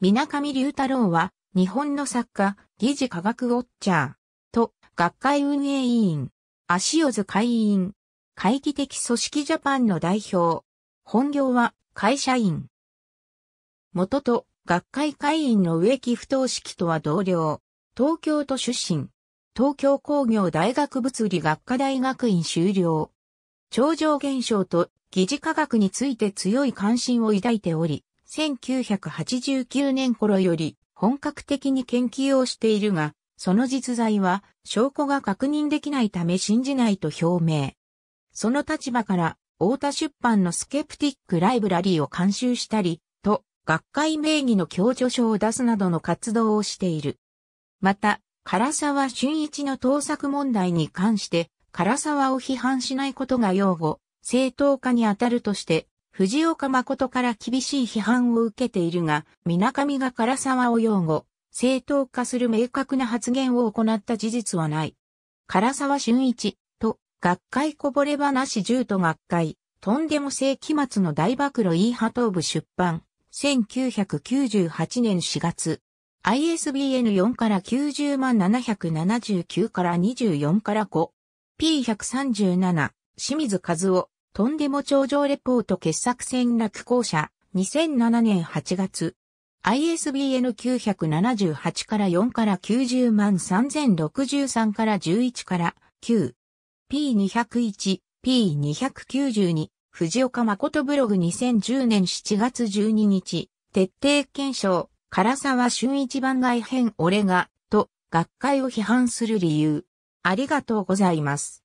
水上龍太郎は、日本の作家、疑事科学ウォッチャー、と、学会運営委員、足尾津会員、会議的組織ジャパンの代表、本業は会社員。元と学会会員の植木不等式とは同僚、東京都出身、東京工業大学物理学科大学院修了。超常現象と疑似科学について強い関心を抱いており、1989年頃より本格的に研究をしているが、その実在は証拠が確認できないため信じないと表明。その立場から、大田出版のスケプティックライブラリーを監修したり、と、学会名義の共著書を出すなどの活動をしている。また、唐沢俊一の盗作問題に関して、唐沢を批判しないことが擁護、正当化に当たるとして、藤岡誠から厳しい批判を受けているが、水上が唐沢を擁護、正当化する明確な発言を行った事実はない。唐沢俊一と、学会こぼれ話1と学会、とんでも世紀末の大暴露 E 波頭部出版、1998年4月。ISBN4 から90万779から24から 5P137 清水和夫とんでも頂上レポート傑作戦落校者、2007年8月。ISBN 978から4から90万3063から11から9。P201、P292、藤岡誠ブログ2010年7月12日、徹底検証、唐沢俊一番外編俺が、と、学会を批判する理由。ありがとうございます。